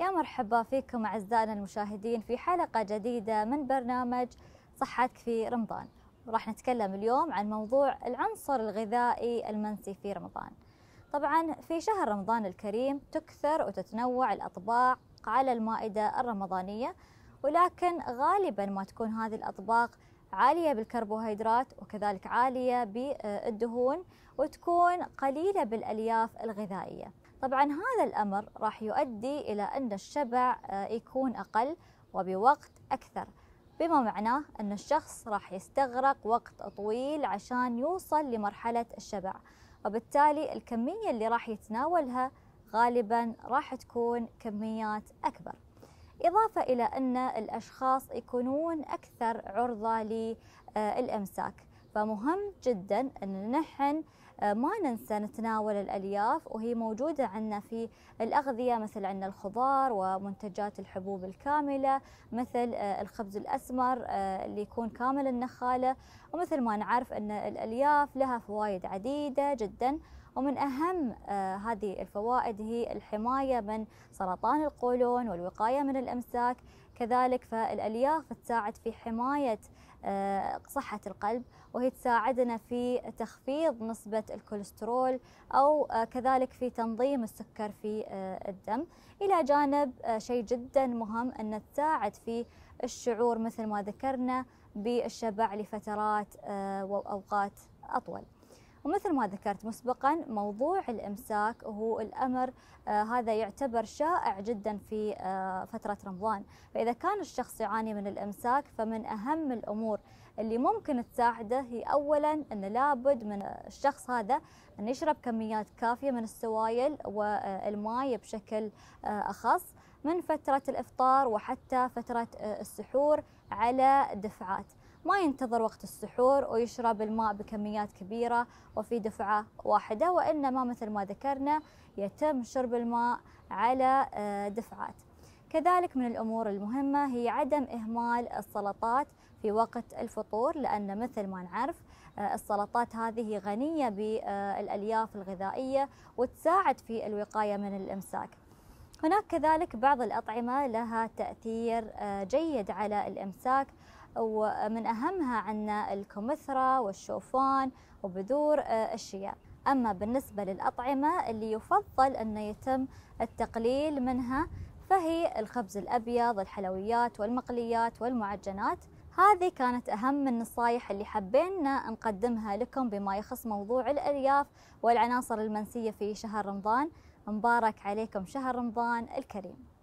يا مرحبا فيكم أعزائنا المشاهدين في حلقة جديدة من برنامج صحتك في رمضان وراح نتكلم اليوم عن موضوع العنصر الغذائي المنسي في رمضان طبعا في شهر رمضان الكريم تكثر وتتنوع الأطباق على المائدة الرمضانية ولكن غالبا ما تكون هذه الأطباق عالية بالكربوهيدرات وكذلك عالية بالدهون وتكون قليلة بالألياف الغذائية طبعا هذا الأمر راح يؤدي إلى أن الشبع آه، يكون أقل وبوقت أكثر بما معناه أن الشخص راح يستغرق وقت طويل عشان يوصل لمرحلة الشبع وبالتالي الكمية اللي راح يتناولها غالبا راح تكون كميات أكبر إضافة إلى أن الأشخاص يكونون أكثر عرضة للإمساك فمهم جدا أن نحن آه، ما ننسى نتناول الألياف وهي موجودة عندنا في الأغذية مثل عندنا الخضار ومنتجات الحبوب الكاملة مثل آه، الخبز الأسمر آه، اللي يكون كامل النخالة ومثل ما نعرف أن الألياف لها فوائد عديدة جداً ومن أهم هذه الفوائد هي الحماية من سرطان القولون والوقاية من الأمساك كذلك فالألياف تساعد في حماية صحة القلب وهي تساعدنا في تخفيض نسبة الكوليسترول أو آه، كذلك في تنظيم السكر في آه، الدم إلى جانب آه، شيء جدا مهم أن تساعد في الشعور مثل ما ذكرنا بالشبع لفترات وأوقات أطول ومثل ما ذكرت مسبقا موضوع الإمساك هو الأمر آه، هذا يعتبر شائع جدا في آه، فترة رمضان فإذا كان الشخص يعاني من الإمساك فمن أهم الأمور اللي ممكن تساعده هي اولا ان لابد من الشخص هذا ان يشرب كميات كافيه من السوائل والماء بشكل آه، اخص من فترة الإفطار وحتى فترة آه، السحور على دفعات ما ينتظر وقت السحور ويشرب الماء بكميات كبيرة وفي دفعة واحدة وإنما مثل ما ذكرنا يتم شرب الماء على آه، دفعات كذلك من الأمور المهمة هي عدم إهمال السلطات في وقت الفطور لأن مثل ما نعرف آه، السلطات هذه غنية بالألياف الغذائية وتساعد في الوقاية من الإمساك هناك كذلك بعض الأطعمة لها تأثير آه، جيد على الإمساك ومن أهمها عندنا الكمثرى والشوفان وبذور الشيا آه، أما بالنسبة للأطعمة اللي يفضل أن يتم التقليل منها فهي الخبز الأبيض الحلويات والمقليات والمعجنات هذه كانت أهم النصايح اللي حبينا نقدمها لكم بما يخص موضوع الألياف والعناصر المنسية في شهر رمضان مبارك عليكم شهر رمضان الكريم